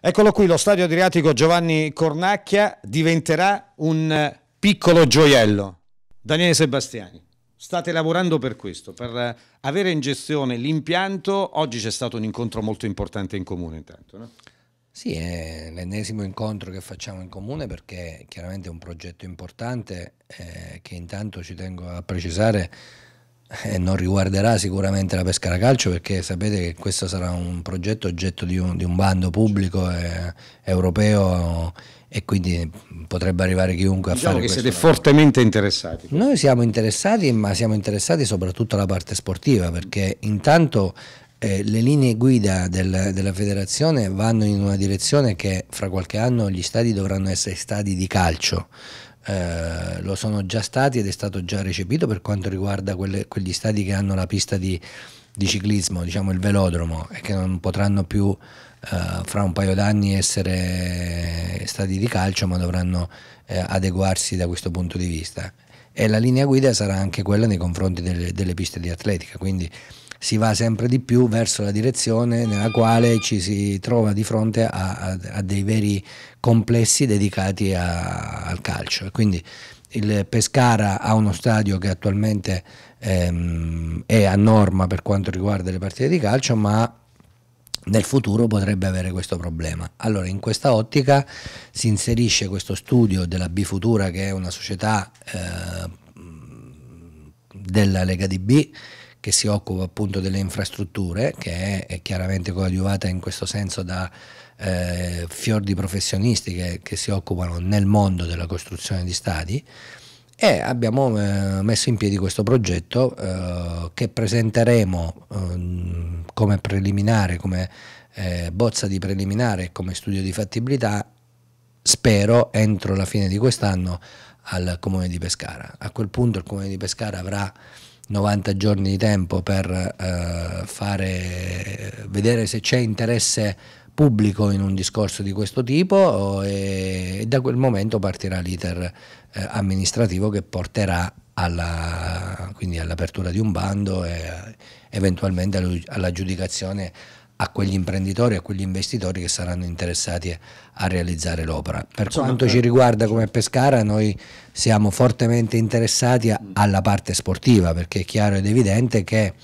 Eccolo qui, lo stadio adriatico Giovanni Cornacchia diventerà un eh, piccolo gioiello. Daniele Sebastiani, state lavorando per questo, per eh, avere in gestione l'impianto. Oggi c'è stato un incontro molto importante in comune intanto, no? Sì, è l'ennesimo incontro che facciamo in comune perché chiaramente è un progetto importante eh, che intanto ci tengo a precisare eh, non riguarderà sicuramente la pesca da Calcio perché sapete che questo sarà un progetto oggetto di un, di un bando pubblico eh, europeo e quindi potrebbe arrivare chiunque diciamo a fare che siete fortemente interessati. Noi siamo interessati, ma siamo interessati soprattutto alla parte sportiva perché intanto eh, le linee guida del, della federazione vanno in una direzione che fra qualche anno gli stadi dovranno essere stadi di calcio eh, lo sono già stati ed è stato già recepito per quanto riguarda quelle, quegli stati che hanno la pista di, di, ciclismo, diciamo il velodromo, e che non potranno più eh, fra un paio d'anni essere stati di calcio, ma dovranno eh, adeguarsi da questo punto di vista. E la linea guida sarà anche quella nei confronti delle, delle piste di atletica, quindi si va sempre di più verso la direzione nella quale ci si trova di fronte a, a, a dei veri complessi dedicati a, al calcio. E quindi il Pescara ha uno stadio che attualmente ehm, è a norma per quanto riguarda le partite di calcio, ma nel futuro potrebbe avere questo problema. Allora, in questa ottica si inserisce questo studio della Bifutura, che è una società eh, della Lega di B, che si occupa appunto delle infrastrutture, che è, chiaramente coadiuvata in questo senso da eh, fior di professionisti che, che si occupano nel mondo della costruzione di stadi e abbiamo eh, messo in piedi questo progetto eh, che presenteremo eh, come preliminare, come eh, bozza di preliminare e come studio di fattibilità, spero entro la fine di quest'anno al Comune di Pescara. A quel punto il Comune di Pescara avrà 90 giorni di tempo per eh, fare, vedere se c'è interesse pubblico in un discorso di questo tipo e, e da quel momento partirà l'iter eh, amministrativo che porterà alla, quindi all'apertura di un bando e eventualmente all'aggiudicazione a quegli imprenditori, a quegli investitori che saranno interessati a realizzare l'opera. Per quanto eh, ci riguarda come Pescara, noi siamo fortemente interessati alla parte sportiva, perché è chiaro ed evidente che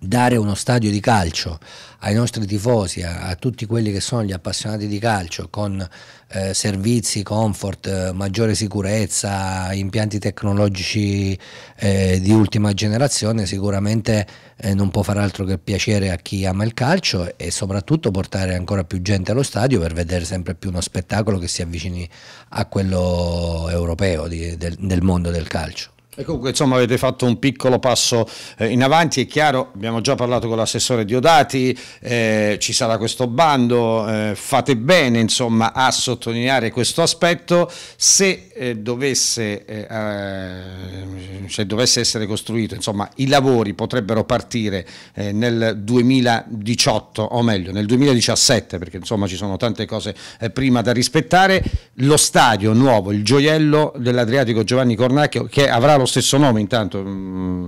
dare uno stadio di calcio ai nostri tifosi, a, a, tutti quelli che sono gli appassionati di calcio, con eh, servizi, comfort, eh, maggiore sicurezza, impianti tecnologici eh, di ultima generazione, sicuramente eh, non può far altro che piacere a chi ama il calcio e soprattutto portare ancora più gente allo stadio per vedere sempre più uno spettacolo che si avvicini a quello europeo di, del, del mondo del calcio. E comunque insomma avete fatto un piccolo passo eh, in avanti, è chiaro, abbiamo già parlato con l'assessore Diodati, eh, ci sarà questo bando, eh, fate bene insomma a sottolineare questo aspetto, se eh, dovesse, eh, eh, se dovesse, essere costruito, insomma i lavori potrebbero partire nel 2018 o meglio nel 2017 perché insomma ci sono tante cose prima da rispettare, lo stadio nuovo, il gioiello dell'Adriatico Giovanni Cornacchio che avrà lo lo stesso nome intanto. Mm,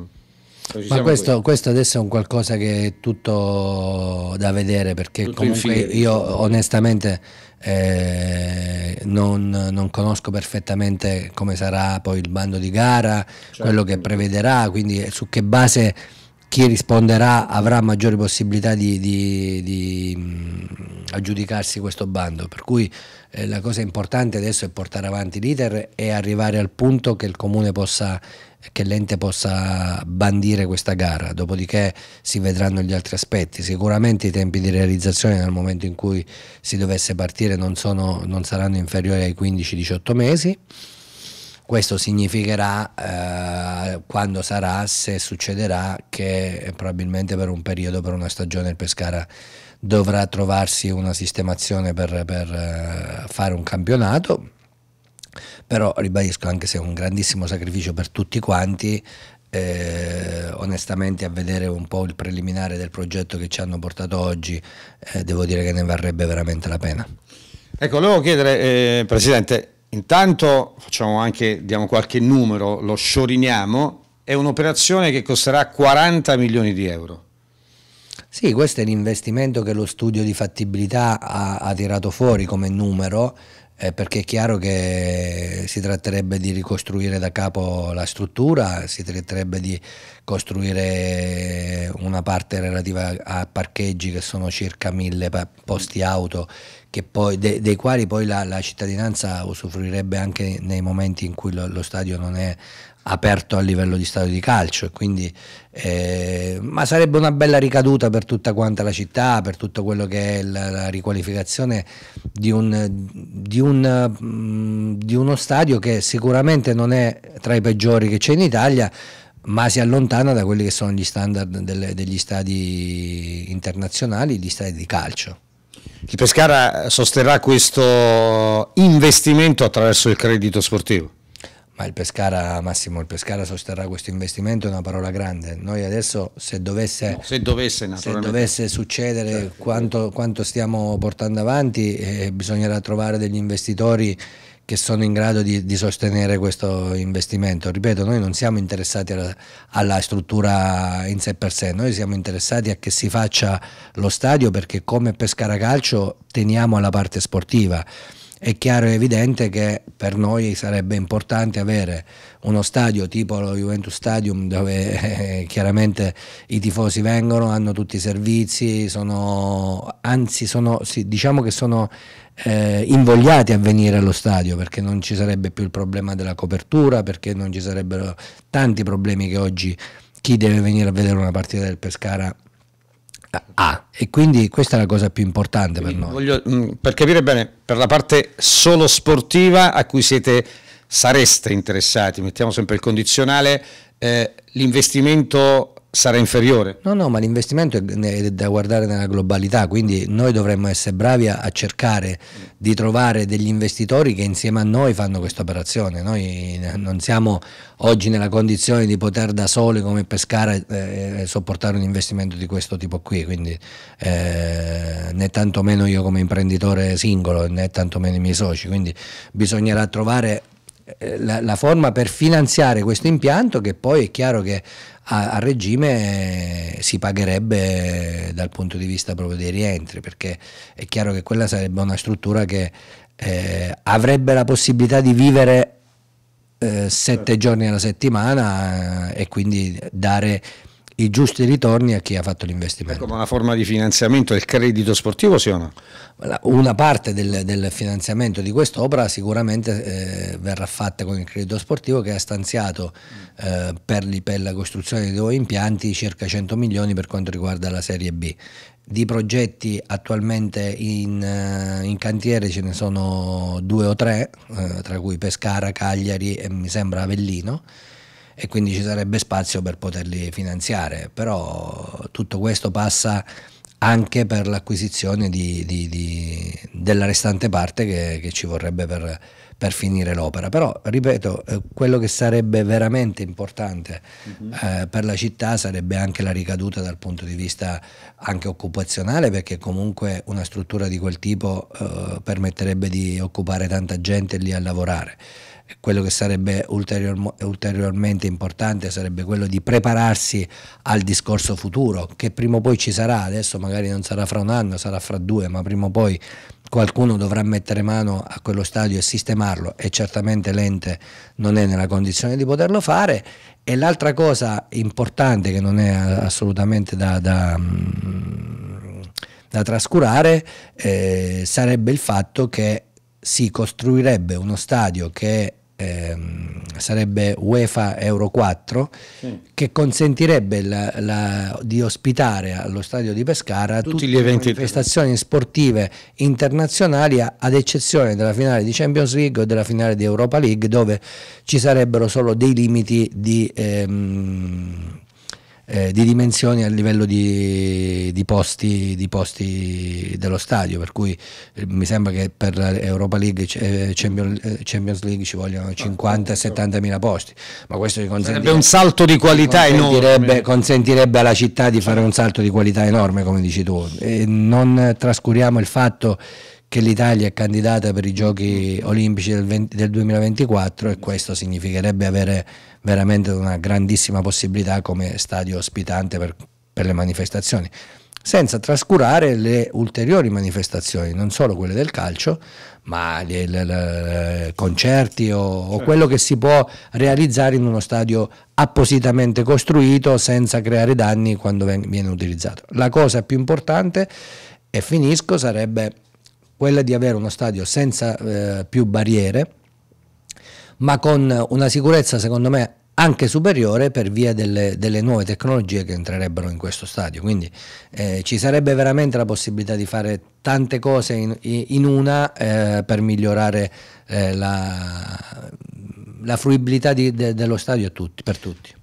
Ma questo, questo, adesso è un qualcosa che è tutto da vedere perché tutto comunque io onestamente eh, non, non, conosco perfettamente come sarà poi il bando di gara, certo. quello che prevederà, quindi su che base chi risponderà avrà maggiori possibilità di, di, di mm, aggiudicarsi questo bando. Per cui eh, la cosa importante adesso è portare avanti l'iter e arrivare al punto che il comune possa che l'ente possa bandire questa gara, dopodiché si vedranno gli altri aspetti. Sicuramente i tempi di realizzazione nel momento in cui si dovesse partire non, sono, non saranno inferiori ai 15-18 mesi. Questo significherà eh, quando sarà, se succederà, che probabilmente per un periodo, per una stagione il Pescara dovrà trovarsi una sistemazione per, per eh, fare un campionato però ribadisco anche se è un grandissimo sacrificio per tutti quanti eh, onestamente a vedere un po' il preliminare del progetto che ci hanno portato oggi eh, devo dire che ne varrebbe veramente la pena ecco volevo chiedere eh, presidente intanto facciamo anche diamo qualche numero lo scioriniamo è un'operazione che costerà 40 milioni di euro sì, questo è l'investimento che lo studio di fattibilità ha, ha tirato fuori come numero, eh, perché è chiaro che si tratterebbe di ricostruire da capo la struttura, si tratterebbe di costruire una parte relativa a parcheggi che sono circa mille posti auto poi, de, dei quali poi la, la, cittadinanza usufruirebbe anche nei momenti in cui lo, lo, stadio non è aperto a livello di stadio di calcio quindi, eh, ma sarebbe una bella ricaduta per tutta quanta la città per tutto quello che è la, la riqualificazione di, un, di, un, mm, di uno stadio che sicuramente non è tra i peggiori che c'è in Italia ma si allontana da quelli che sono gli standard delle, degli stadi internazionali, gli stadi di calcio. Il Pescara sosterrà questo investimento attraverso il credito sportivo? Ma il Pescara, Massimo, il Pescara sosterrà questo investimento, è una parola grande. Noi adesso se dovesse, no, se dovesse, se dovesse succedere certo. quanto, quanto, stiamo portando avanti, eh, bisognerà trovare degli investitori che sono in grado di, di, sostenere questo investimento. Ripeto, noi non siamo interessati alla, alla, struttura in sé per sé, noi siamo interessati a che si faccia lo stadio perché come Pescara Calcio teniamo alla parte sportiva. È chiaro e evidente che per noi sarebbe importante avere uno stadio tipo lo Juventus Stadium dove eh, chiaramente i tifosi vengono, hanno tutti i servizi, sono, anzi sono, sì, diciamo che sono eh, invogliati a venire allo stadio perché non ci sarebbe più il problema della copertura, perché non ci sarebbero tanti problemi che oggi chi deve venire a vedere una partita del Pescara ha. e quindi questa è la cosa più importante quindi per noi. Voglio, mm, per capire bene, per la parte solo sportiva a cui siete, sareste interessati, mettiamo sempre il condizionale, eh, l'investimento sarà inferiore. No, no, ma l'investimento è da guardare nella globalità, quindi noi dovremmo essere bravi a, cercare di trovare degli investitori che insieme a noi fanno questa operazione. Noi non siamo oggi nella condizione di poter da soli come Pescara eh, sopportare un investimento di questo tipo qui, quindi eh, né tantomeno io come imprenditore singolo né tantomeno i miei soci, quindi bisognerà trovare eh, la, la, forma per finanziare questo impianto che poi è chiaro che a, a regime si pagherebbe dal punto di vista proprio dei rientri, perché è chiaro che quella sarebbe una struttura che eh, avrebbe la possibilità di vivere eh, sette certo. giorni alla settimana eh, e quindi dare i giusti ritorni a chi ha fatto l'investimento. Ecco, ma la forma di finanziamento è il credito sportivo, sì o no? Una parte del, del finanziamento di quest'opera sicuramente eh, verrà fatta con il credito sportivo che ha stanziato eh, per, per, la costruzione dei due impianti circa 100 milioni per quanto riguarda la Serie B. Di progetti attualmente in, eh, in cantiere ce ne sono due o tre, eh, tra cui Pescara, Cagliari e mi sembra Avellino e quindi ci sarebbe spazio per poterli finanziare, però tutto questo passa anche per l'acquisizione della restante parte che, che ci vorrebbe per, per finire l'opera. Però, ripeto, eh, quello che sarebbe veramente importante mm -hmm. eh, per la città sarebbe anche la ricaduta dal punto di vista anche occupazionale, perché comunque una struttura di quel tipo eh, permetterebbe di occupare tanta gente lì a lavorare quello che sarebbe ulterior, ulteriormente importante sarebbe quello di prepararsi al discorso futuro, che prima o poi ci sarà, adesso magari non sarà fra un anno, sarà fra due, ma prima o poi qualcuno dovrà mettere mano a quello stadio e sistemarlo e certamente l'ente non è nella condizione di poterlo fare. E l'altra cosa importante che non è assolutamente da, da mm, da trascurare eh, sarebbe il fatto che si costruirebbe uno stadio che ehm, sarebbe UEFA Euro 4 sì. che consentirebbe la, la, di ospitare allo stadio di Pescara Tutti tutte gli eventi le manifestazioni sportive internazionali ad eccezione della finale di Champions League o della finale di Europa League dove ci sarebbero solo dei limiti di ehm, eh, di dimensioni a livello di, di, posti, di, posti, dello stadio, per cui eh, mi sembra che per Europa League eh, Champions, eh, Champions, League ci vogliono 50-70 mila posti, ma questo sarebbe un salto di qualità consentirebbe, enorme. Consentirebbe alla città di fare un salto di qualità enorme, come dici tu. E non trascuriamo il fatto che l'Italia è candidata per i giochi olimpici del, 20, del, 2024 e questo significherebbe avere veramente una grandissima possibilità come stadio ospitante per, per le manifestazioni senza trascurare le ulteriori manifestazioni, non solo quelle del calcio, ma i concerti o, o, certo. quello che si può realizzare in uno stadio appositamente costruito senza creare danni quando viene utilizzato. La cosa più importante, e finisco, sarebbe quella di avere uno stadio senza eh, più barriere, ma con una sicurezza secondo me anche superiore per via delle, delle, nuove tecnologie che entrerebbero in questo stadio. Quindi eh, ci sarebbe veramente la possibilità di fare tante cose in, in una eh, per migliorare eh, la, la, fruibilità di, de, dello stadio tutti, per tutti.